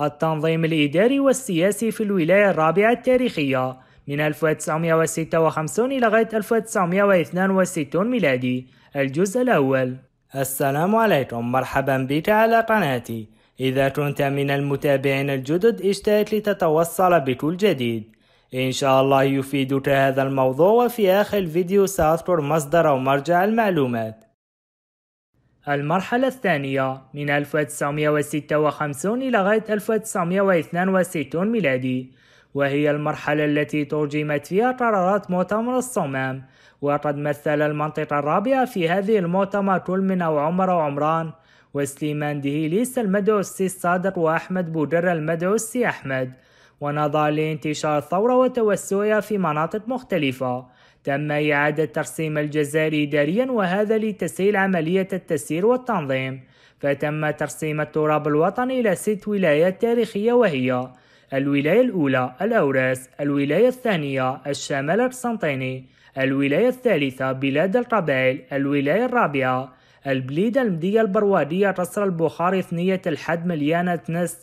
التنظيم الإداري والسياسي في الولاية الرابعة التاريخية من 1956 إلى غاية 1962 ميلادي الجزء الأول السلام عليكم مرحبا بك على قناتي إذا كنت من المتابعين الجدد اشترك لتتوصل بكل جديد إن شاء الله يفيدك هذا الموضوع وفي آخر الفيديو سأذكر مصدر أو مرجع المعلومات المرحلة الثانية من 1956 إلى غاية 1962 ميلادي وهي المرحلة التي ترجمت فيها قرارات مؤتمر الصمام وقد مثل المنطقة الرابعة في هذه المؤتمر كل من أو عمر وعمران وسليمان دهيليس المدعوسي الصادق وأحمد بودر المدعوسي أحمد ونظر لانتشار الثورة وتوسعها في مناطق مختلفة تم إعادة ترسيم الجزائر إداريا وهذا لتسهيل عملية التسيير والتنظيم فتم ترسيم التراب الوطني إلى ست ولايات تاريخية وهي الولاية الأولى الأوراس الولاية الثانية الشمال القسنطيني الولاية الثالثة بلاد القبائل الولاية الرابعة البليدة المدية البروادية قصر البخاري ثنية الحد مليانة نس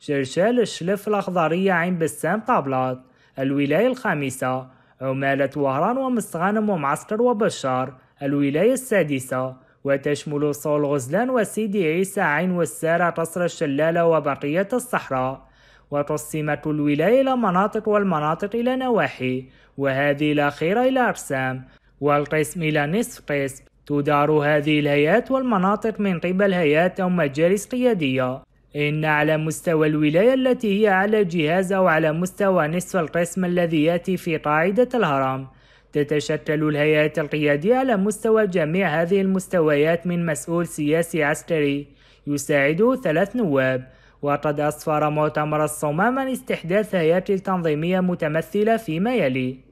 شرشال الشلف الأخضرية عين بسام طابلات الولاية الخامسة عمالة وهران ومستغانم ومعسكر وبشار الولاية السادسة وتشمل صول غزلان وسيدي عيسى عين والسارة قصر الشلالة وبقية الصحراء وتصمت الولاية إلى مناطق والمناطق إلى نواحي وهذه الأخيرة إلى أقسام والقسم إلى نصف قسم تدار هذه الهيئات والمناطق من قبل هيئات أو مجالس قيادية إن على مستوى الولاية التي هي على جهاز أو على مستوى نصف القسم الذي يأتي في قاعدة الهرم تتشكل الهيئات القيادية على مستوى جميع هذه المستويات من مسؤول سياسي عسكري يساعده ثلاث نواب وقد أسفر مؤتمر الصمام عن استحداث هياكل تنظيمية متمثلة فيما يلي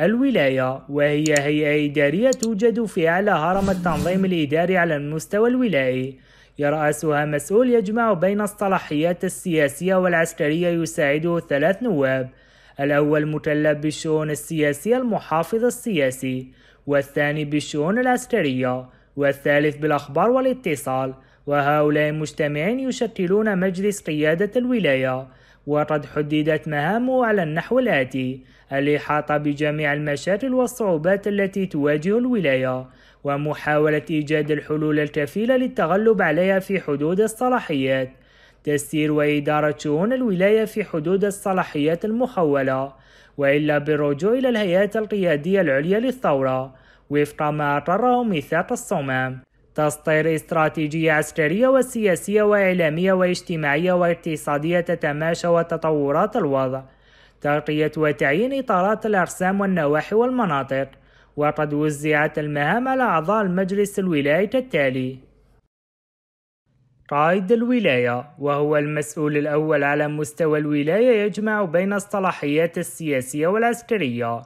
الولاية وهي هيئة إدارية توجد في أعلى هرم التنظيم الإداري على المستوى الولائي يرأسها مسؤول يجمع بين الصلاحيات السياسية والعسكرية يساعده ثلاث نواب الأول مكلف بالشؤون السياسية المحافظ السياسي والثاني بالشؤون العسكرية والثالث بالأخبار والاتصال وهؤلاء مجتمعين يشكلون مجلس قيادة الولاية وقد حددت مهامه على النحو الآتي الإحاطة بجميع المشاكل والصعوبات التي تواجه الولاية ومحاولة إيجاد الحلول الكفيلة للتغلب عليها في حدود الصلاحيات تسير وإدارة شؤون الولاية في حدود الصلاحيات المخولة وإلا بالرجوع إلى الهيئات القيادية العليا للثورة وفق ما أقره ميثاق الصمام تسطير استراتيجية عسكرية وسياسية وإعلامية واجتماعية واقتصادية تتماشى وتطورات الوضع ترقية وتعيين إطارات الأقسام والنواحي والمناطق وقد وزعت المهام على أعضاء المجلس الولاية كالتالي قائد الولاية وهو المسؤول الأول على مستوى الولاية يجمع بين الصلاحيات السياسية والعسكرية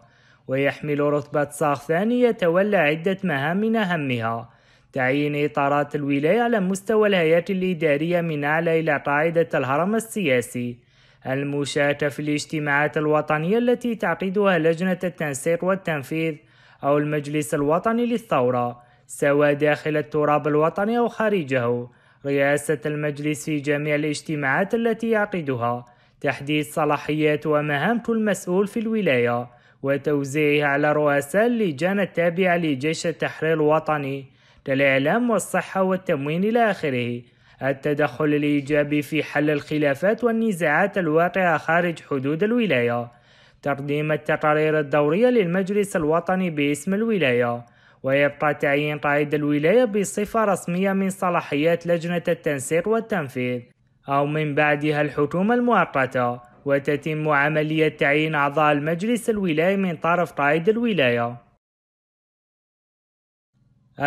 ويحمل رتبة صاغ ثاني يتولى عدة مهام من أهمها تعيين إطارات الولاية على مستوى الهيئات الإدارية من أعلى إلى قاعدة الهرم السياسي المشاة في الاجتماعات الوطنية التي تعقدها لجنة التنسيق والتنفيذ أو المجلس الوطني للثورة سواء داخل التراب الوطني أو خارجه رئاسة المجلس في جميع الاجتماعات التي يعقدها تحديد صلاحيات ومهام كل مسؤول في الولاية وتوزيعها على رؤساء اللجان التابعة لجيش التحرير الوطني كالإعلام والصحة والتموين إلى آخره التدخل الإيجابي في حل الخلافات والنزاعات الواقعة خارج حدود الولاية تقديم التقارير الدورية للمجلس الوطني باسم الولاية ويبقى تعيين قائد الولاية بصفة رسمية من صلاحيات لجنة التنسيق والتنفيذ أو من بعدها الحكومة المؤقتة وتتم عملية تعيين أعضاء المجلس الولاية من طرف قائد الولاية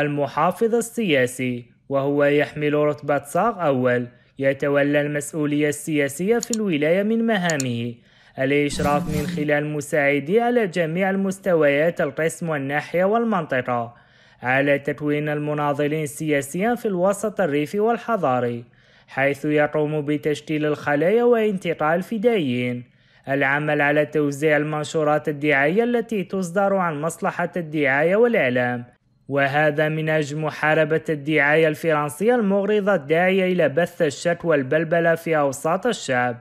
المحافظ السياسي وهو يحمل رتبة صاغ أول يتولى المسؤولية السياسية في الولاية من مهامه الإشراف من خلال مساعديه على جميع المستويات القسم والناحية والمنطقة على تكوين المناضلين سياسيا في الوسط الريفي والحضاري حيث يقوم بتشكيل الخلايا وانتقال الفدائيين العمل على توزيع المنشورات الدعائية التي تصدر عن مصلحة الدعاية والإعلام وهذا من أجل محاربة الدعاية الفرنسية المغرضة الداعية إلى بث الشك والبلبلة في أوساط الشعب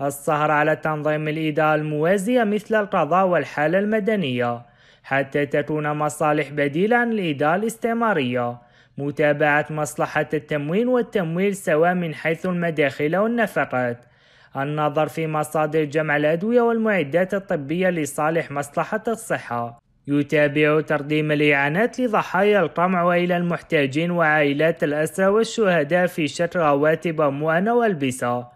السهر على تنظيم الإدارة الموازية مثل القضاء والحالة المدنية حتى تكون مصالح بديلة عن الإدارة الاستعمارية متابعة مصلحة التموين والتمويل سواء من حيث المداخل والنفقات النظر في مصادر جمع الأدوية والمعدات الطبية لصالح مصلحة الصحة يتابع تقديم الإعانات لضحايا القمع وإلى المحتاجين وعائلات الأسرى والشهداء في شتى رواتب أموال وألبسة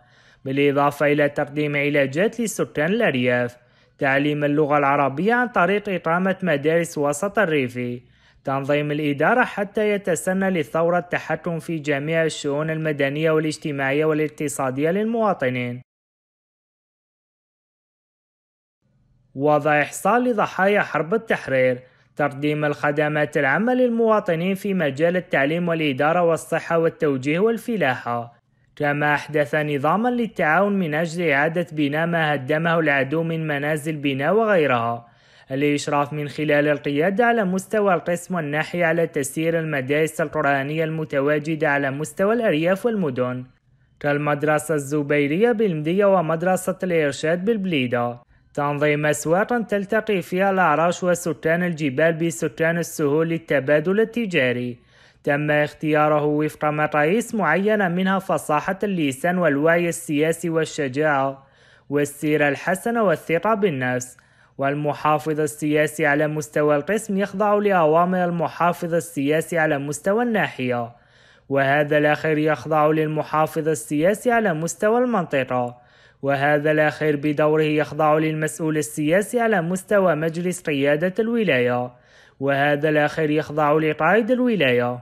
بالإضافة إلى تقديم علاجات لسكان الأرياف تعليم اللغة العربية عن طريق إقامة مدارس وسط الريفي تنظيم الإدارة حتى يتسنى للثورة التحكم في جميع الشؤون المدنية والاجتماعية والاقتصادية للمواطنين وضع إحصاء لضحايا حرب التحرير تقديم الخدمات العامة للمواطنين في مجال التعليم والإدارة والصحة والتوجيه والفلاحة كما أحدث نظاما للتعاون من أجل إعادة بناء ما هدمه العدو من منازل بناء وغيرها الإشراف من خلال القيادة على مستوى القسم والناحية على تسيير المدارس القرآنية المتواجدة على مستوى الأرياف والمدن كالمدرسة الزبيرية بالمدية ومدرسة الإرشاد بالبليدة تنظيم أسواق تلتقي فيها الأعراش وسكان الجبال بسكان السهول للتبادل التجاري تم اختياره وفق مقاييس معينة منها فصاحة اللسان والوعي السياسي والشجاعة والسيرة الحسنة والثقة بالنفس والمحافظ السياسي على مستوى القسم يخضع لأوامر المحافظ السياسي على مستوى الناحية وهذا الآخر يخضع للمحافظ السياسي على مستوى المنطقة وهذا الأخير بدوره يخضع للمسؤول السياسي على مستوى مجلس قيادة الولاية وهذا الأخير يخضع لقائد الولاية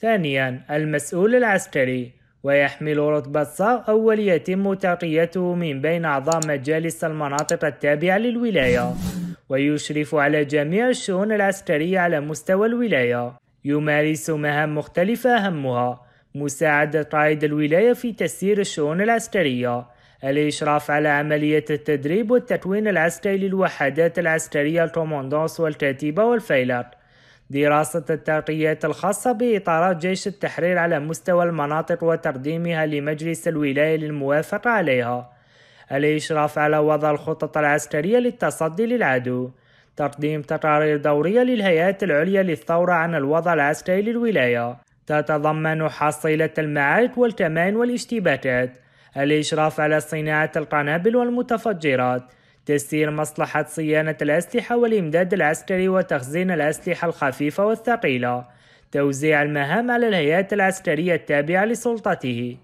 ثانيا المسؤول العسكري ويحمل رتبة صاغ أول يتم ترقيته من بين أعضاء مجالس المناطق التابعة للولاية ويشرف على جميع الشؤون العسكرية على مستوى الولاية يمارس مهام مختلفة أهمها مساعدة قائد الولاية في تسيير الشؤون العسكرية الإشراف على عملية التدريب والتكوين العسكري للوحدات العسكرية الكوموندوس والكتيبة والفيلق دراسة الترقيات الخاصة بإطارات جيش التحرير على مستوى المناطق وتقديمها لمجلس الولاية للموافقة عليها الإشراف على وضع الخطط العسكرية للتصدي للعدو تقديم تقارير دورية للهيئات العليا للثورة عن الوضع العسكري للولاية تتضمن حصيلة المعارك والكمان والاشتباكات الإشراف على صناعة القنابل والمتفجرات تسيير مصلحة صيانة الأسلحة والإمداد العسكري وتخزين الأسلحة الخفيفة والثقيلة توزيع المهام على الهيئات العسكرية التابعة لسلطته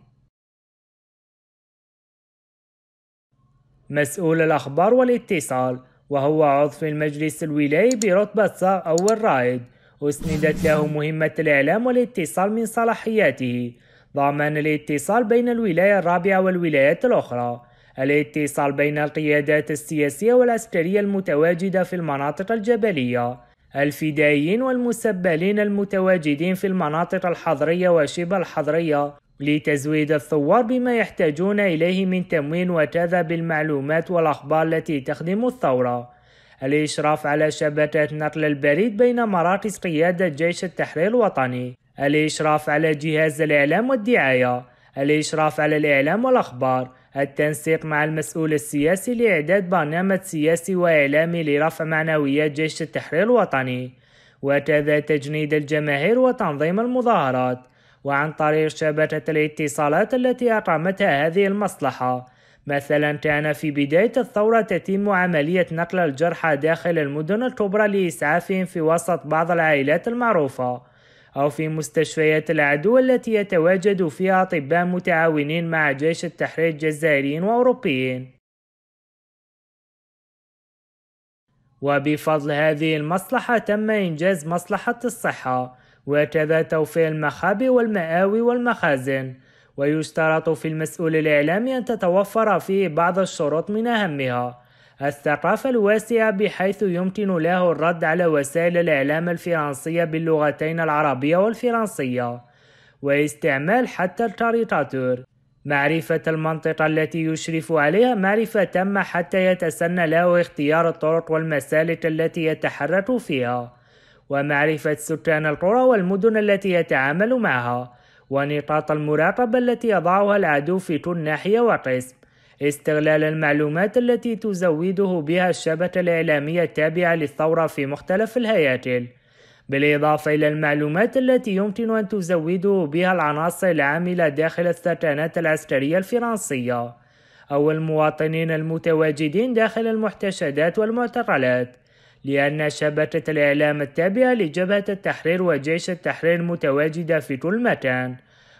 مسؤول الأخبار والاتصال وهو عضو في المجلس الولاي برتبة صار أول رائد أسندت له مهمة الإعلام والاتصال من صلاحياته ضمان الاتصال بين الولاية الرابعة والولايات الأخرى الاتصال بين القيادات السياسية والعسكرية المتواجدة في المناطق الجبلية الفدائيين والمسبلين المتواجدين في المناطق الحضرية وشبه الحضرية لتزويد الثوار بما يحتاجون إليه من تموين وكذا بالمعلومات والأخبار التي تخدم الثورة الإشراف على شبكات نقل البريد بين مراكز قيادة جيش التحرير الوطني الإشراف على جهاز الإعلام والدعاية الإشراف على الإعلام والأخبار التنسيق مع المسؤول السياسي لإعداد برنامج سياسي وإعلامي لرفع معنويات جيش التحرير الوطني وكذا تجنيد الجماهير وتنظيم المظاهرات وعن طريق شبكة الاتصالات التي أقامتها هذه المصلحة مثلا كان في بداية الثورة تتم عملية نقل الجرحى داخل المدن الكبرى لإسعافهم في وسط بعض العائلات المعروفة أو في مستشفيات العدو التي يتواجد فيها أطباء متعاونين مع جيش التحرير الجزائريين وأوروبيين وبفضل هذه المصلحة تم إنجاز مصلحة الصحة وكذا توفير المخابئ والمآوي والمخازن ويشترط في المسؤول الإعلامي أن تتوفر فيه بعض الشروط من أهمها الثقافة الواسعة بحيث يمكن له الرد على وسائل الإعلام الفرنسية باللغتين العربية والفرنسية واستعمال حتى الكاريكاتور معرفة المنطقة التي يشرف عليها معرفة تامة حتى يتسنى له اختيار الطرق والمسالك التي يتحرك فيها ومعرفة سكان القرى والمدن التي يتعامل معها ونقاط المراقبة التي يضعها العدو في كل ناحية وقسم استغلال المعلومات التي تزوده بها الشبكة الإعلامية التابعة للثورة في مختلف الهياكل بالإضافة إلى المعلومات التي يمكن أن تزوده بها العناصر العاملة داخل الثكنات العسكرية الفرنسية أو المواطنين المتواجدين داخل المحتشدات والمعتقلات لأن شبكة الإعلام التابعة لجبهة التحرير وجيش التحرير متواجدة في كل مكان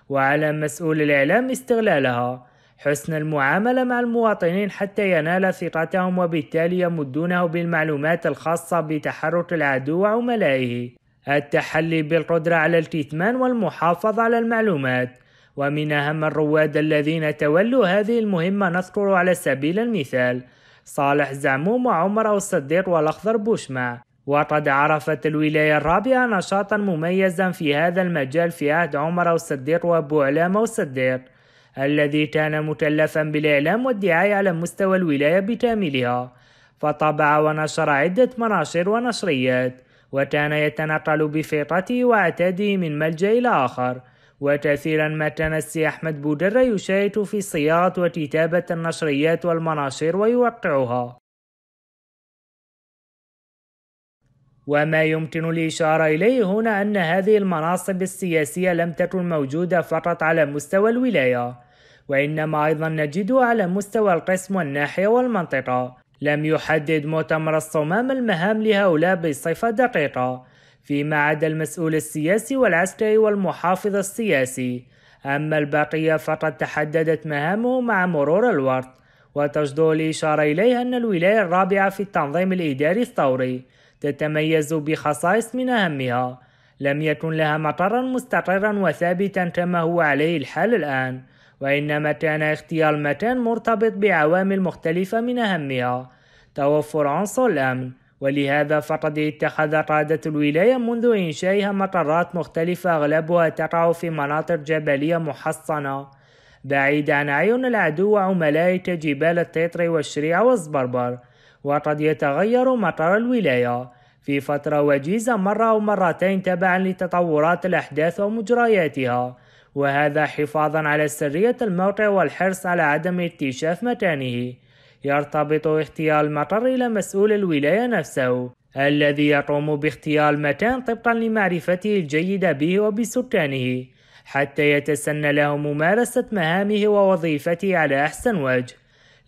وعلى مسؤول الإعلام استغلالها حسن المعاملة مع المواطنين حتى ينال ثقتهم وبالتالي يمدونه بالمعلومات الخاصة بتحرك العدو وعملائه التحلي بالقدرة على الكتمان والمحافظة على المعلومات ومن أهم الرواد الذين تولوا هذه المهمة نذكر على سبيل المثال صالح زعموم وعمر الصديق والأخضر بوشمة وقد عرفت الولاية الرابعة نشاطا مميزا في هذا المجال في عهد عمر الصديق أو الصديق الذي كان مكلفا بالإعلام والدعاية على مستوى الولاية بكاملها فطبع ونشر عدة مناشر ونشريات وكان يتنقل بفطرته وعتاده من ملجأ إلى آخر وكثيرا ما كان السي أحمد بودرة يشارك في صياغة وكتابة النشريات والمناشير ويوقعها وما يمكن الإشارة إليه هنا أن هذه المناصب السياسية لم تكن موجودة فقط على مستوى الولاية وإنما أيضا نجدها على مستوى القسم والناحية والمنطقة لم يحدد مؤتمر الصمام المهام لهؤلاء بصفة دقيقة فيما عدا المسؤول السياسي والعسكري والمحافظ السياسي أما البقية فقد تحددت مهامه مع مرور الوقت وتجدر الإشارة إليها أن الولاية الرابعة في التنظيم الإداري الثوري تتميز بخصائص من أهمها لم يكن لها مطرا مستقرا وثابتا كما هو عليه الحال الآن وإنما كان اختيار المكان مرتبط بعوامل مختلفة من أهمها توفر عنصر الأمن ولهذا فقد اتخذ قادة الولاية منذ إنشائها مطارات مختلفة أغلبها تقع في مناطق جبلية محصنة بعيدة عن أعين العدو وعملائه كجبال التيتري والشريعة والزبربر وقد يتغير مطار الولاية في فترة وجيزة مرة أو مرتين تبعا لتطورات الأحداث ومجرياتها وهذا حفاظا على سرية الموقع والحرص على عدم اكتشاف مكانه يرتبط اغتيال مطر إلى مسؤول الولاية نفسه الذي يقوم باغتيال مكان طبقا لمعرفته الجيدة به وبسكانه حتى يتسنى له ممارسة مهامه ووظيفته على أحسن وجه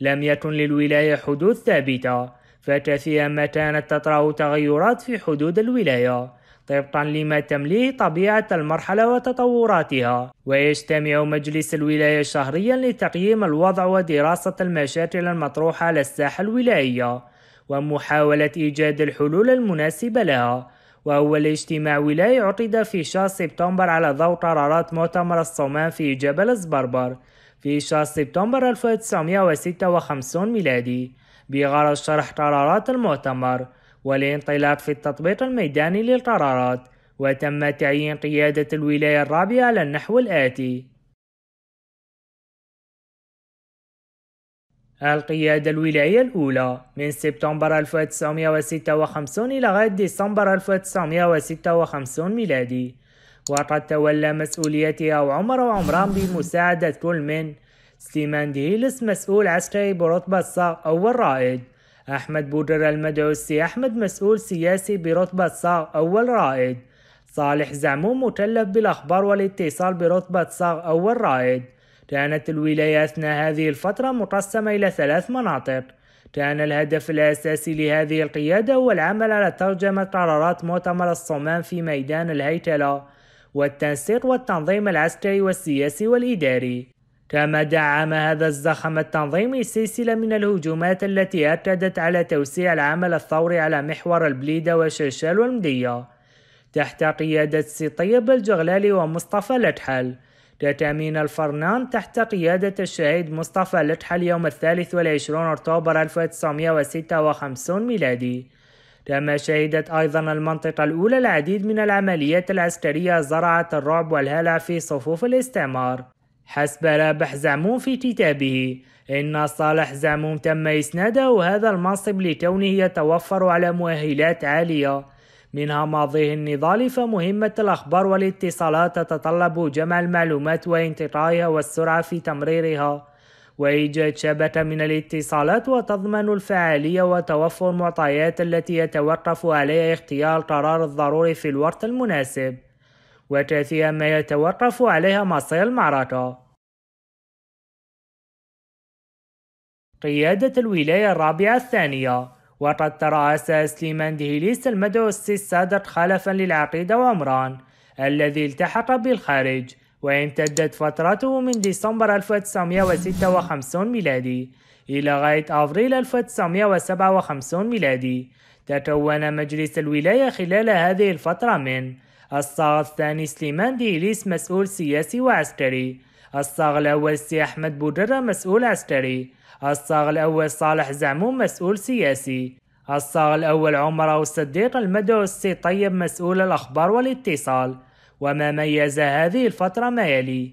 لم يكن للولاية حدود ثابتة فكثيرا ما كانت تطرأ تغيرات في حدود الولاية طبقا لما تمليه طبيعة المرحلة وتطوراتها ويجتمع مجلس الولاية شهريا لتقييم الوضع ودراسة المشاكل المطروحة على الساحة الولاية ومحاولة إيجاد الحلول المناسبة لها وهو الاجتماع ولايه عقد في شهر سبتمبر على ضوء قرارات مؤتمر الصومان في جبل الزبربر في شهر سبتمبر 1956 ميلادي بغرض شرح قرارات المؤتمر والانطلاق في التطبيق الميداني للقرارات وتم تعيين قيادة الولاية الرابعة على النحو الآتي القيادة الولاية الأولى من سبتمبر 1956 إلى غاية ديسمبر 1956 ميلادي وقد تولى مسؤوليتها عمر وعمران بمساعدة كل من سليمان دهيلس مسؤول عسكري برتبة صاغ أول رائد أحمد بودر المدعوسي أحمد مسؤول سياسي برتبة صاغ أول رائد صالح زعموم مكلف بالأخبار والاتصال برتبة صاغ أول رائد كانت الولاية أثناء هذه الفترة مقسمة إلى ثلاث مناطق كان الهدف الأساسي لهذه القيادة هو العمل على ترجمة قرارات مؤتمر الصمام في ميدان الهيكلة والتنسيق والتنظيم العسكري والسياسي والإداري كما دعم هذا الزخم التنظيمي سلسلة من الهجومات التي أكدت على توسيع العمل الثوري على محور البليدة وشيشال والمدية تحت قيادة سطيب الجغلالي ومصطفى لتحل كتامين الفرنان تحت قيادة الشهيد مصطفى لتحل يوم الثالث والعشرون أكتوبر 1956 ميلادي كما شهدت أيضا المنطقة الأولى العديد من العمليات العسكرية زرعت الرعب والهلع في صفوف الاستعمار حسب رابح زعموم في كتابه إن صالح زعموم تم إسناده هذا المنصب لكونه يتوفر على مؤهلات عالية منها ماضيه النضالي فمهمة الأخبار والاتصالات تتطلب جمع المعلومات وانتقائها والسرعة في تمريرها وإيجاد شبكة من الاتصالات وتضمن الفعالية وتوفر المعطيات التي يتوقف عليها اختيار القرار الضروري في الوقت المناسب وتأتي ما يتوقف عليها مصير المعركة. قيادة الولاية الرابعة الثانية وقد ترأس سليمان دهليس المدرسي السادة خلفا للعقيدة وعمران الذي التحق بالخارج وامتدت فترته من ديسمبر 1956 ميلادي إلى غاية أفريل 1957 ميلادي تكون مجلس الولاية خلال هذه الفترة من الصاغ الثاني سليمان ديليس مسؤول سياسي وعسكري الصاغ الأول سي أحمد بودرة مسؤول عسكري الصاغ الأول صالح زعمون مسؤول سياسي الصاغ الأول عمر أو الصديق المدعو السي طيب مسؤول الأخبار والاتصال وما ميز هذه الفترة ما يلي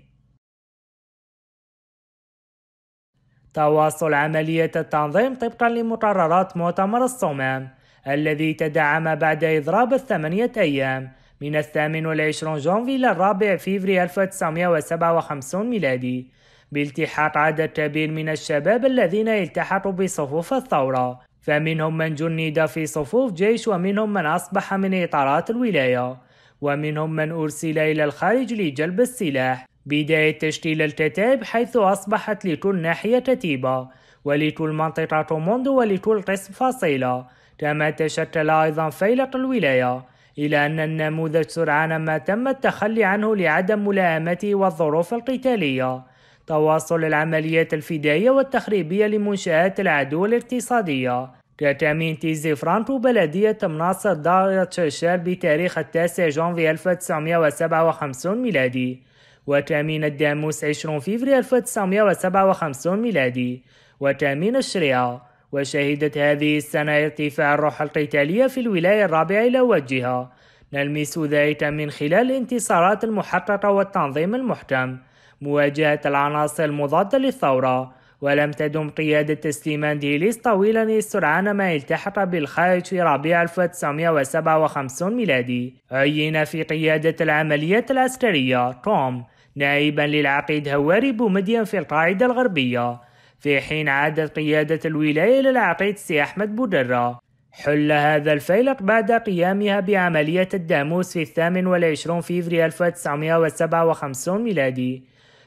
تواصل عملية التنظيم طبقا لمقررات مؤتمر الصمام الذي تدعم بعد إضراب الثمانية أيام من الثامن والعشرون جانفي إلى الرابع فيفري 1957 ميلادي بالتحاق عدد كبير من الشباب الذين التحقوا بصفوف الثورة فمنهم من جند في صفوف جيش ومنهم من أصبح من إطارات الولاية ومنهم من أرسل إلى الخارج لجلب السلاح بداية تشكيل الكتائب حيث أصبحت لكل ناحية كتيبة ولكل منطقة موندو ولكل قسم فصيلة كما تشكل أيضا فيلق الولاية إلى أن النموذج سرعان ما تم التخلي عنه لعدم ملائمته والظروف القتالية تواصل العمليات الفدائية والتخريبية لمنشآت العدو الاقتصادية كتامين تيزي فرانتو بلدية مناصر دار تشرشال بتاريخ التاسع جانفي 1957 ميلادي وتامين الداموس 20 فيفري 1957 ميلادي وتامين الشريعة وشهدت هذه السنة ارتفاع الروح القتالية في الولاية الرابعة إلى وجهها نلمس ذلك من خلال الانتصارات المحققة والتنظيم المحكم مواجهة العناصر المضادة للثورة ولم تدم قيادة تسليمان ديليس طويلا سرعان ما التحق بالخارج في ربيع 1957 ميلادي عين في قيادة العمليات العسكرية توم نائبا للعقيد هواري بومدين في القاعدة الغربية في حين عادت قيادة الولاية للعقيد أحمد بودرة حل هذا الفيلق بعد قيامها بعملية الداموس في الثامن والعشرون فيفري 1957 ميلادي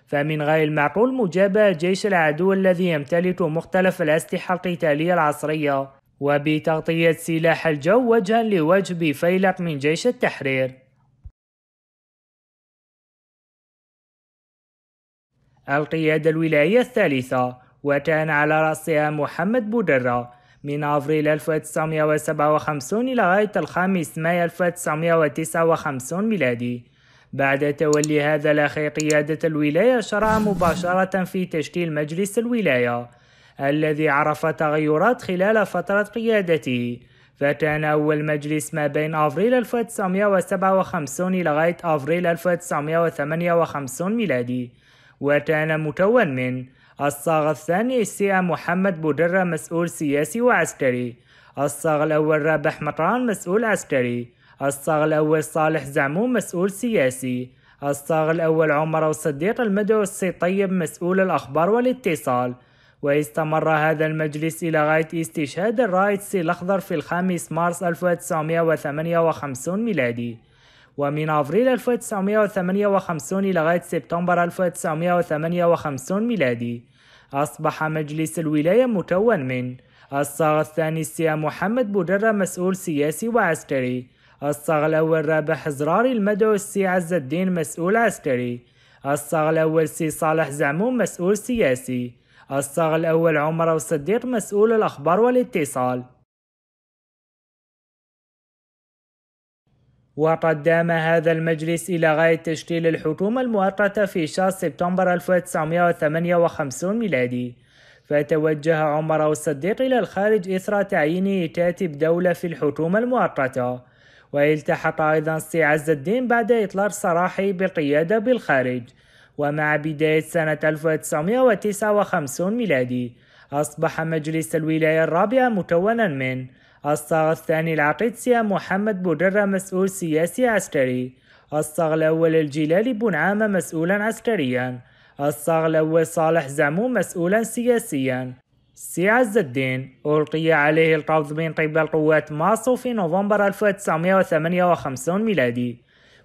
فمن غير المعقول مجابهة جيش العدو الذي يمتلك مختلف الأسلحة القتالية العصرية وبتغطية سلاح الجو وجها لوجه بفيلق من جيش التحرير القيادة الولاية الثالثة وكان على رأسها محمد بودرة من أفريل 1957 إلى غاية الخامس ماي 1959 ميلادي بعد تولي هذا الأخي قيادة الولاية شرع مباشرة في تشكيل مجلس الولاية الذي عرف تغيرات خلال فترة قيادته فكان أول مجلس ما بين أفريل 1957 إلى غاية أفريل 1958 ميلادي وكان مكون من الصاغ الثاني السي محمد بودرة مسؤول سياسي وعسكري الصاغ الأول رابح مطران مسؤول عسكري الصاغ الأول صالح زعمون مسؤول سياسي الصاغ الأول عمر وصديق السي طيب مسؤول الأخبار والاتصال واستمر هذا المجلس إلى غاية استشهاد الرائد سي الأخضر في الخامس مارس 1958 ميلادي ومن أفريل 1958 لغاية سبتمبر 1958 ميلادي أصبح مجلس الولاية مكون من الصاغ الثاني السي محمد بودرة مسؤول سياسي وعسكري الصاغ الأول رابح زراري المدعو السي عز الدين مسؤول عسكري الصاغ الأول سي صالح زعموم مسؤول سياسي الصاغ الأول عمر وصديق مسؤول الأخبار والاتصال وقد دام هذا المجلس إلى غاية تشكيل الحكومة المؤقتة في شهر سبتمبر 1958 ميلادي فتوجه عمر الصديق إلى الخارج إثر تعيينه كاتب دولة في الحكومة المؤقتة والتحق أيضا سي عز الدين بعد إطلاق سراحه بالقيادة بالخارج ومع بداية سنة 1959 ميلادي أصبح مجلس الولاية الرابعة مكونا من الصاغ الثاني العقيد سي محمد بودرة مسؤول سياسي عسكري الصاغ الأول الجلالي عامة مسؤولا عسكريا الصاغ الأول صالح زعمون مسؤولا سياسيا سي عز الدين ألقي عليه القبض من قبل قوات ماسو في نوفمبر 1958 ميلادي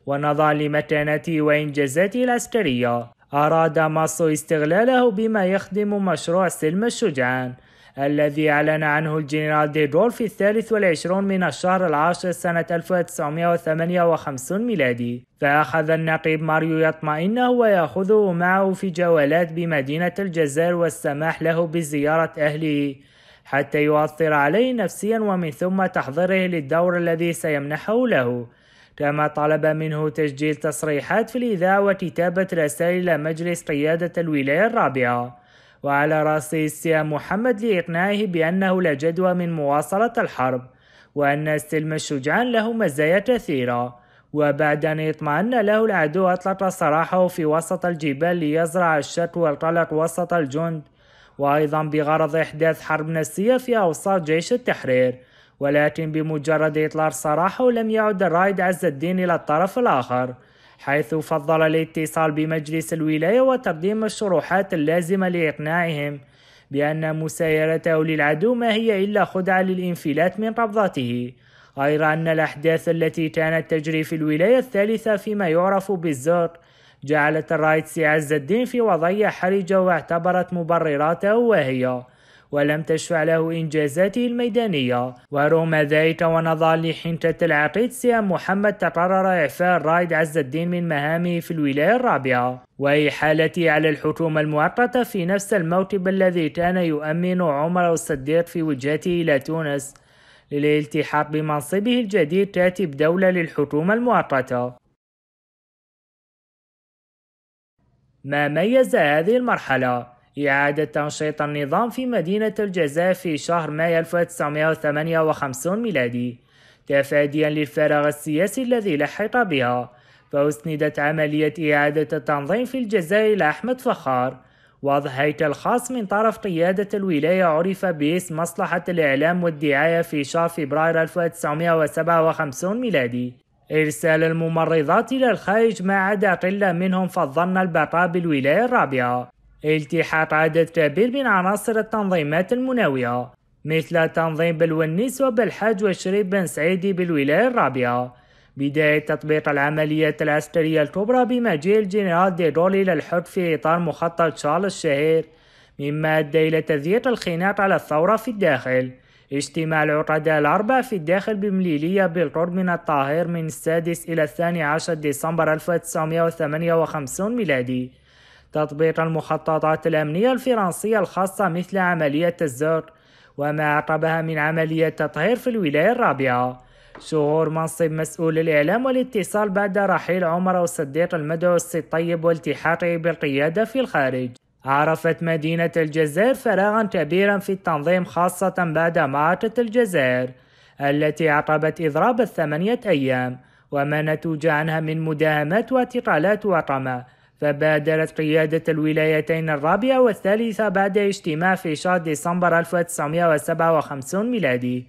ونظرا لمكانته وإنجازاته العسكرية أراد ماسو استغلاله بما يخدم مشروع سلم الشجعان الذي أعلن عنه الجنرال ديدول في الثالث والعشرون من الشهر العاشر سنة 1958 ميلادي فأخذ النقيب ماريو يطمئنه ويأخذه معه في جولات بمدينة الجزائر والسماح له بزيارة أهله حتى يؤثر عليه نفسيا ومن ثم تحضيره للدور الذي سيمنحه له كما طلب منه تسجيل تصريحات في الإذاعة وكتابة رسائل إلى مجلس قيادة الولاية الرابعة وعلى رأس السيام محمد لإقناعه بأنه لا جدوى من مواصلة الحرب وأن استلم الشجعان له مزايا كثيرة وبعد أن اطمأن له العدو أطلق سراحه في وسط الجبال ليزرع الشك والقلق وسط الجند وأيضا بغرض إحداث حرب نفسية في أوساط جيش التحرير ولكن بمجرد إطلاق سراحه لم يعد الرائد عز الدين إلى الطرف الآخر حيث فضل الاتصال بمجلس الولاية وتقديم الشروحات اللازمة لإقناعهم بأن مسايرته للعدو ما هي إلا خدعة للانفلات من قبضته غير أن الأحداث التي كانت تجري في الولاية الثالثة فيما يعرف بالزرق جعلت الرايتسي عز الدين في وضعية حرجة واعتبرت مبرراته وهي ولم تشفع له إنجازاته الميدانية ورغم ذلك ونظرا لحنكة سيام محمد تقرر إعفاء الرائد عز الدين من مهامه في الولاية الرابعة وإحالته على الحكومة المؤقتة في نفس الموكب الذي كان يؤمن عمر الصديق في وجهته إلى تونس للالتحاق بمنصبه الجديد كاتب دولة للحكومة المؤقتة ما ميز هذه المرحلة إعادة تنشيط النظام في مدينة الجزائر في شهر مايو 1958 ميلادي تفاديا للفراغ السياسي الذي لحق بها فأسندت عملية إعادة التنظيم في الجزائر إلى أحمد فخار وضع هيكل خاص من طرف قيادة الولاية عرف باسم مصلحة الإعلام والدعاية في شهر فبراير 1957 ميلادي إرسال الممرضات إلى الخارج ما عدا قلة منهم فضلن البقاء بالولاية الرابعة التحاق عدد كبير من عناصر التنظيمات المناوية مثل تنظيم بلونيس وبلحاج وشريب بن سعيدي بالولاية الرابعة بداية تطبيق العمليات العسكرية الكبرى بمجيء الجنرال ديغول إلى الحكم في إطار مخطط شارل الشهير مما أدى إلى تذييق الخناق على الثورة في الداخل اجتماع العقداء الأربع في الداخل بمليلية بالقرب من الطاهر من السادس إلى الثاني عشر ديسمبر 1958 ميلادي تطبيق المخططات الأمنية الفرنسية الخاصة مثل عملية الزر وما عقبها من عملية تطهير في الولاية الرابعة شهور منصب مسؤول الإعلام والاتصال بعد رحيل عمر وصديق المدعو السي الطيب والتحاقه بالقيادة في الخارج عرفت مدينة الجزائر فراغا كبيرا في التنظيم خاصة بعد معركة الجزائر التي عقبت إضراب الثمانية أيام وما نتوج عنها من مداهمات واعتقالات وطمع فبادرت قيادة الولايتين الرابعة والثالثة بعد اجتماع في شهر ديسمبر 1957 ميلادي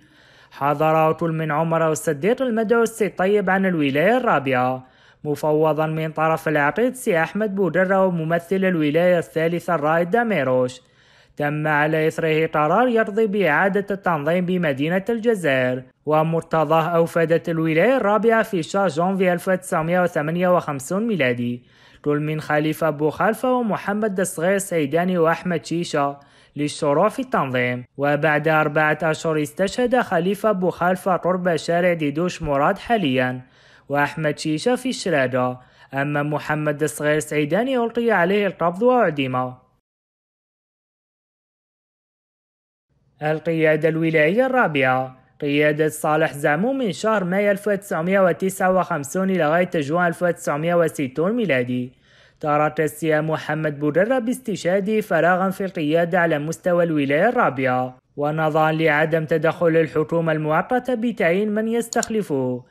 حضر كل من عمر والصديق المدعوس الطيب عن الولاية الرابعة مفوضا من طرف العقيد سي أحمد بودرة وممثل الولاية الثالثة الرائد داميروش تم على إثره قرار يرضي بإعادة التنظيم بمدينة الجزائر ومرتضاه أوفدت الولاية الرابعة في شهر جونفي 1958 ميلادي دول من خليفة خلفة ومحمد الصغير سيداني وأحمد شيشة للشرف في التنظيم وبعد أربعة أشهر استشهد خليفة خلفة قرب شارع ديدوش مراد حاليا وأحمد شيشة في الشرادة أما محمد الصغير سعيداني ألقي عليه القبض وأعدم القيادة الولاية الرابعة قيادة صالح زعمو من شهر ماي 1959 لغاية جوان 1960 ميلادي طارت السيا محمد بودرة باستشهاده فراغا في القيادة على مستوى الولاية الرابعة ونظرا لعدم تدخل الحكومة المؤقتة بتعيين من يستخلفه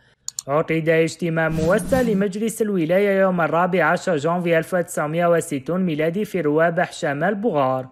عقد اجتماع موسع لمجلس الولاية يوم الرابع عشر جانفي 1960 ميلادي في روابح شمال بغار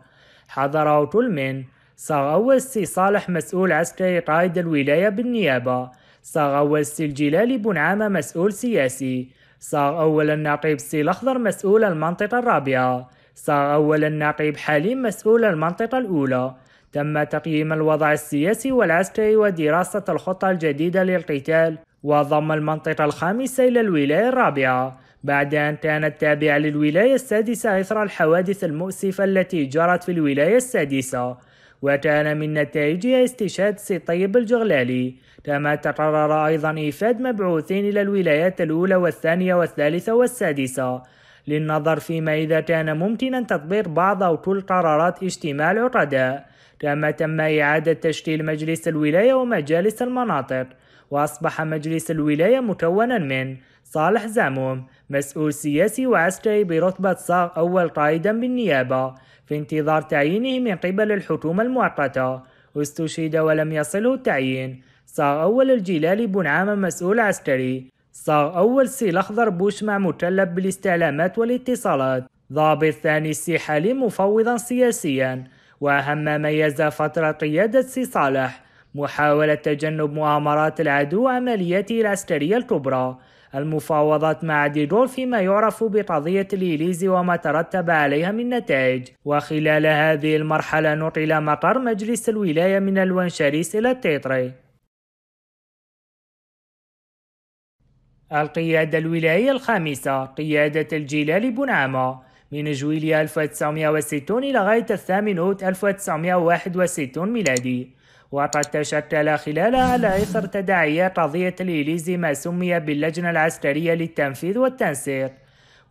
حضره كل من صاغ أول سي صالح مسؤول عسكري قائد الولاية بالنيابة صاغ أول سي الجلالي عامة مسؤول سياسي صاغ أول النقيب سي الأخضر مسؤول المنطقة الرابعة صاغ أول النقيب حليم مسؤول المنطقة الأولى تم تقييم الوضع السياسي والعسكري ودراسة الخطة الجديدة للقتال وضم المنطقة الخامسة إلى الولاية الرابعة بعد أن كانت تابعة للولاية السادسة إثر الحوادث المؤسفة التي جرت في الولاية السادسة وكان من نتائجها استشهاد السي طيب الجغلالي كما تقرر أيضا إيفاد مبعوثين إلى الولايات الأولى والثانية والثالثة والسادسة للنظر فيما إذا كان ممكنا تطبيق بعض أو كل قرارات اجتماع العقداء كما تم إعادة تشكيل مجلس الولاية ومجالس المناطق وأصبح مجلس الولاية مكونا من صالح زاموم مسؤول سياسي وعسكري برتبة صاغ أول قائدا بالنيابة في انتظار تعيينه من قبل الحكومة المؤقتة واستشهد ولم يصله التعيين صار أول الجلال بنعامة مسؤول عسكري صار أول سيل أخضر بوش مع مكلف بالاستعلامات والاتصالات ضابط ثاني السيحالي مفوضا سياسيا وأهم ما ميز فترة قيادة سي صالح محاولة تجنب مؤامرات العدو وعملياته العسكرية الكبرى المفاوضات مع ديدول فيما يعرف بقضية الإليزي وما ترتب عليها من نتائج وخلال هذه المرحلة نقل مقر مجلس الولاية من الوانشاريس إلى التيطري القيادة الولاية الخامسة قيادة الجلال عامة من جويلية 1960 إلى غاية الثامن أوت 1961 ميلادي وقد تشكل خلالها على إثر تداعيات قضية الإليزي ما سمي باللجنة العسكرية للتنفيذ والتنسيق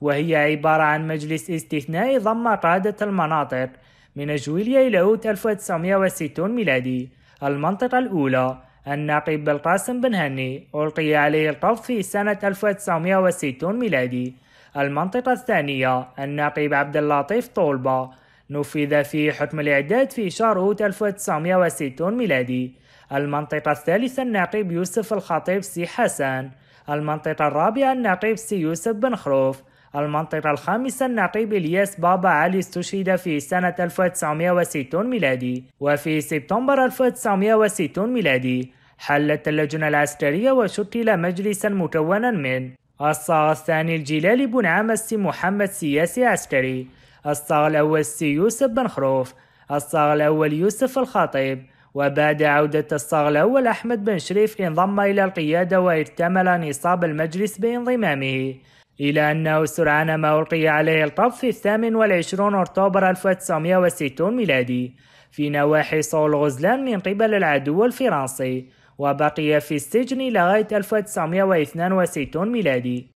وهي عبارة عن مجلس استثنائي ضم قادة المناطق من جويليا إلى أوت 1960 ميلادي المنطقة الأولى النقيب بالقاسم بن هني ألقي عليه القبض في سنة 1960 ميلادي المنطقة الثانية النقيب عبد اللطيف طولبة نفذ في حكم الإعداد في شهر هوت 1960 ميلادي المنطقة الثالثة النقيب يوسف الخطيب سي حسن المنطقة الرابعة النقيب سي يوسف بن خروف المنطقة الخامسة النقيب إلياس بابا علي استشهد في سنة 1960 ميلادي وفي سبتمبر 1960 ميلادي حلت اللجنة العسكرية وشكل مجلسا مكونا من الصاغ الثاني الجلالي بن عام السي محمد سياسي عسكري الصاغ الأول سي يوسف بن خروف الصاغ الأول يوسف الخطيب وبعد عودة الصاغ الأول أحمد بن شريف انضم إلى القيادة وارتمل نصاب المجلس بانضمامه إلى أنه سرعان ما ألقي عليه القبض في الثامن والعشرون أكتوبر 1960 ميلادي في نواحي صول غزلان من قبل العدو الفرنسي وبقي في السجن لغاية 1962 ميلادي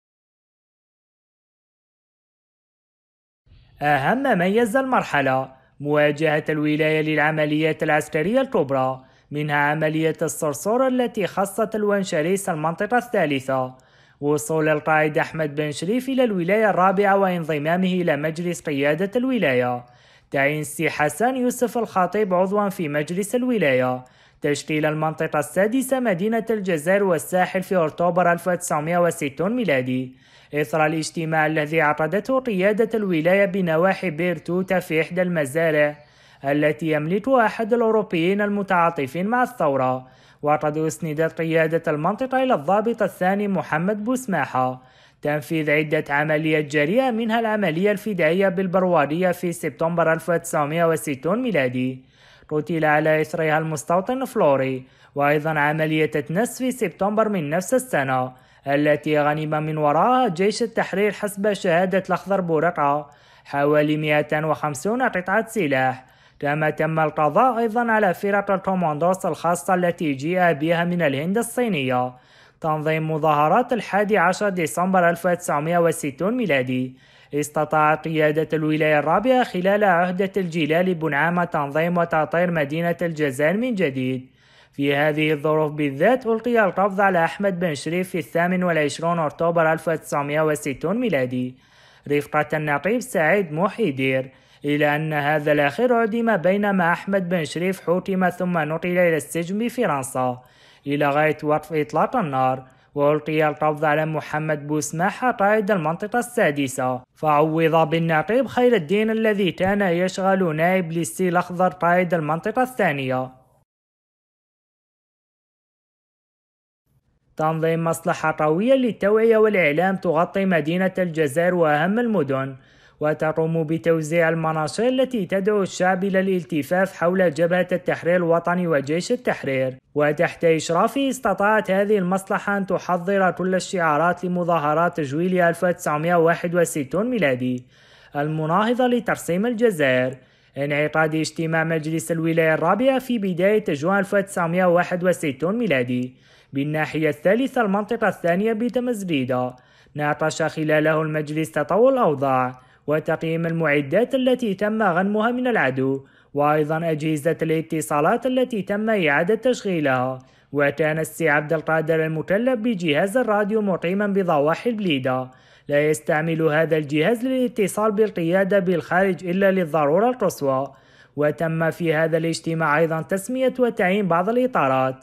أهم ما ميز المرحلة مواجهة الولاية للعمليات العسكرية الكبرى منها عملية الصرصور التي خصت الونشريس المنطقة الثالثة وصول القائد أحمد بن شريف إلى الولاية الرابعة وانضمامه إلى مجلس قيادة الولاية تعيين سي حسن يوسف الخطيب عضوا في مجلس الولاية تشكيل المنطقة السادسة مدينة الجزائر والساحل في أكتوبر 1960 ميلادي إثر الاجتماع الذي عقدته قيادة الولاية بنواحي بيرتوتا في إحدى المزارع التي يملكها أحد الأوروبيين المتعاطفين مع الثورة وقد أسندت قيادة المنطقة إلى الضابط الثاني محمد بوسماحة تنفيذ عدة عمليات جريئة منها العملية الفدائية بالبروادية في سبتمبر 1960 ميلادي قتل على إثرها المستوطن فلوري وأيضا عملية تنس في سبتمبر من نفس السنة التي غنم من وراءها جيش التحرير حسب شهادة الأخضر بورقة حوالي 250 قطعة سلاح كما تم القضاء أيضا على فرق الكوماندوس الخاصة التي جيء بها من الهند الصينية تنظيم مظاهرات الحادي عشر ديسمبر 1960 ميلادي استطاعت قيادة الولاية الرابعة خلال عهدة الجلال بنعام تنظيم وتعطير مدينة الجزائر من جديد في هذه الظروف بالذات ألقي القبض على أحمد بن شريف في الثامن والعشرون أكتوبر 1960 ميلادي رفقة النقيب سعيد محي دير إلى أن هذا الأخير عدم بينما أحمد بن شريف حكم ثم نقل إلى السجن بفرنسا إلى غاية وقف إطلاق النار وألقي القبض على محمد بوسماحة قائد المنطقة السادسة فعوض بالنقيب خير الدين الذي كان يشغل نائب للسي الأخضر قائد المنطقة الثانية تنظيم مصلحة قوية للتوعية والإعلام تغطي مدينة الجزائر وأهم المدن وتقوم بتوزيع المناشير التي تدعو الشعب إلى الالتفاف حول جبهة التحرير الوطني وجيش التحرير وتحت إشرافه استطاعت هذه المصلحة أن تحضر كل الشعارات لمظاهرات جويلية 1961 ميلادي المناهضة لترسيم الجزائر انعقاد اجتماع مجلس الولاية الرابعة في بداية جوان 1961 ميلادي بالناحية الثالثة المنطقة الثانية بتمزريدة ناقش خلاله المجلس تطور الأوضاع وتقييم المعدات التي تم غنمها من العدو وأيضا أجهزة الاتصالات التي تم إعادة تشغيلها وكان السي عبد القادر المكلف بجهاز الراديو مقيما بضواحي البليدة لا يستعمل هذا الجهاز للاتصال بالقيادة بالخارج إلا للضرورة القصوى وتم في هذا الاجتماع أيضا تسمية وتعيين بعض الإطارات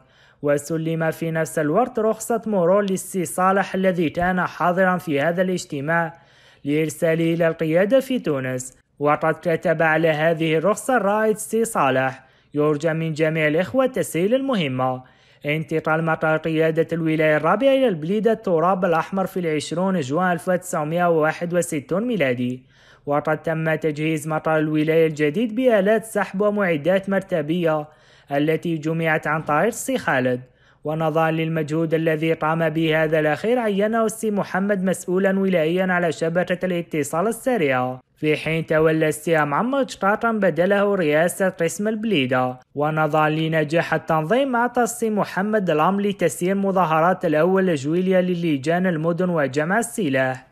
وسلم في نفس الوقت رخصة مرور للسي صالح الذي كان حاضرا في هذا الاجتماع لإرساله إلى القيادة في تونس وقد كتب على هذه الرخصة الرائد سي صالح يرجى من جميع الإخوة تسهيل المهمة انتقال مطار قيادة الولاية الرابعة إلى البليدة التراب الأحمر في العشرون جوان 1961 ميلادي وقد تم تجهيز مطار الولاية الجديد بآلات سحب ومعدات مرتبية التي جمعت عن طريق السي خالد ونظرا للمجهود الذي قام به هذا الأخير عينه السي محمد مسؤولا ولائيا على شبكة الاتصال السريع في حين تولى السي معمر شطاطا بدله رئاسة قسم البليدة ونظرا لنجاح التنظيم أعطى السي محمد الأمر لتسيير مظاهرات الأول جويليا للجان المدن وجمع السلاح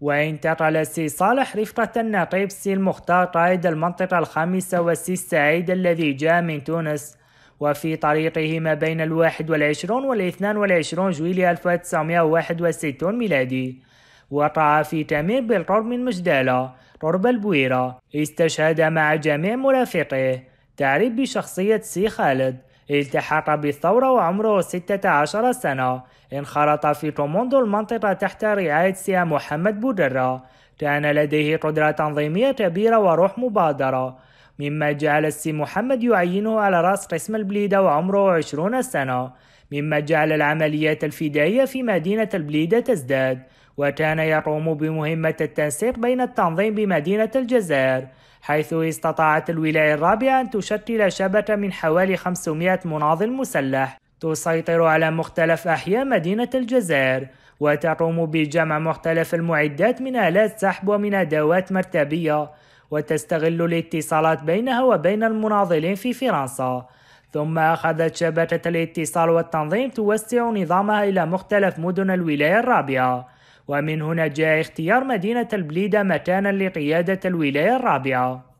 وانتقل سي صالح رفقة النقيب سي المختار قائد المنطقة الخامسة وسي السعيد الذي جاء من تونس وفي طريقه ما بين الواحد والعشرون والاثنان والعشرون جويلية 1961 ميلادي وقع في تمير بالقرب من مجدالة قرب البويرة استشهد مع جميع مرافقه تعريب بشخصية سي خالد التحق بالثورة وعمره 16 سنة انخرط في كوموندو المنطقة تحت رعاية سي محمد بودرة كان لديه قدرة تنظيمية كبيرة وروح مبادرة مما جعل السي محمد يعينه على رأس قسم البليدة وعمره 20 سنة مما جعل العمليات الفدائية في مدينة البليدة تزداد وكان يقوم بمهمة التنسيق بين التنظيم بمدينة الجزائر حيث استطاعت الولاية الرابعة أن تشكل شبكة من حوالي 500 مناضل مسلح تسيطر على مختلف أحياء مدينة الجزائر وتقوم بجمع مختلف المعدات من آلات سحب ومن أدوات مرتبية وتستغل الاتصالات بينها وبين المناضلين في فرنسا ثم أخذت شبكة الاتصال والتنظيم توسع نظامها إلى مختلف مدن الولاية الرابعة ومن هنا جاء اختيار مدينة البليدة مكانا لقيادة الولاية الرابعة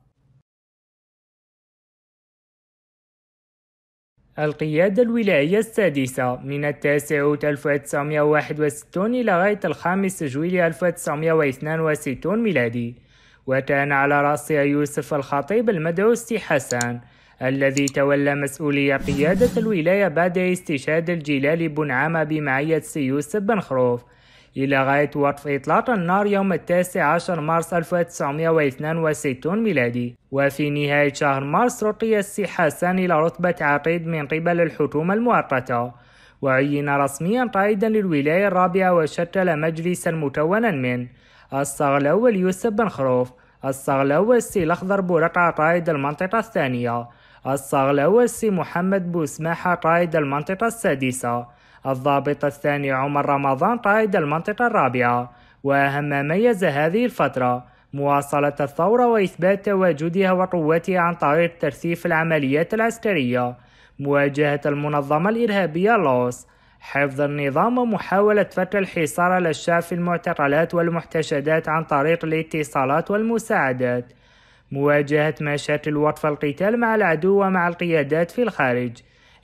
القيادة الولائية السادسة من التاسع 1961 إلى غاية الخامس جويلية 1962 ميلادي وكان على رأسها يوسف الخطيب المدعوسي حسن الذي تولى مسؤولية قيادة الولاية بعد استشهاد الجلال بن عامة بمعية سيوسف بن خروف إلى غاية وقف إطلاق النار يوم التاسع عشر مارس 1962 ميلادي وفي نهاية شهر مارس رقي السي حسان إلى رتبة عقيد من قبل الحكومة المؤقتة وعين رسميا قائدا للولاية الرابعة وشكل مجلسا مكونا من الصاغ الأول يوسف بن خروف الصاغ الأول السي الأخضر بورقع قائد المنطقة الثانية الصاغ الأول السي محمد بوسماحة قائد المنطقة السادسة الضابط الثاني عمر رمضان قائد المنطقة الرابعة وأهم ما ميز هذه الفترة مواصلة الثورة وإثبات تواجدها وقوتها عن طريق ترسيف العمليات العسكرية مواجهة المنظمة الإرهابية لوس حفظ النظام ومحاولة فك الحصار على الشعب في المعتقلات والمحتشدات عن طريق الاتصالات والمساعدات مواجهة مشاكل وقف القتال مع العدو ومع القيادات في الخارج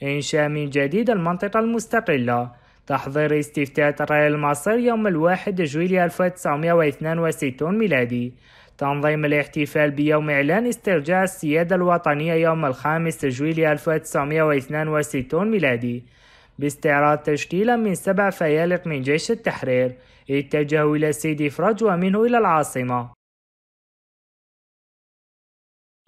إنشاء من جديد المنطقة المستقلة تحضير استفتاء رأي المصير يوم الواحد جويلية 1962 ميلادي تنظيم الاحتفال بيوم إعلان استرجاع السيادة الوطنية يوم الخامس جويلية 1962 ميلادي باستعراض تشكيلا من سبع فيالق من جيش التحرير اتجهوا إلى سيدي فرج ومنه إلى العاصمة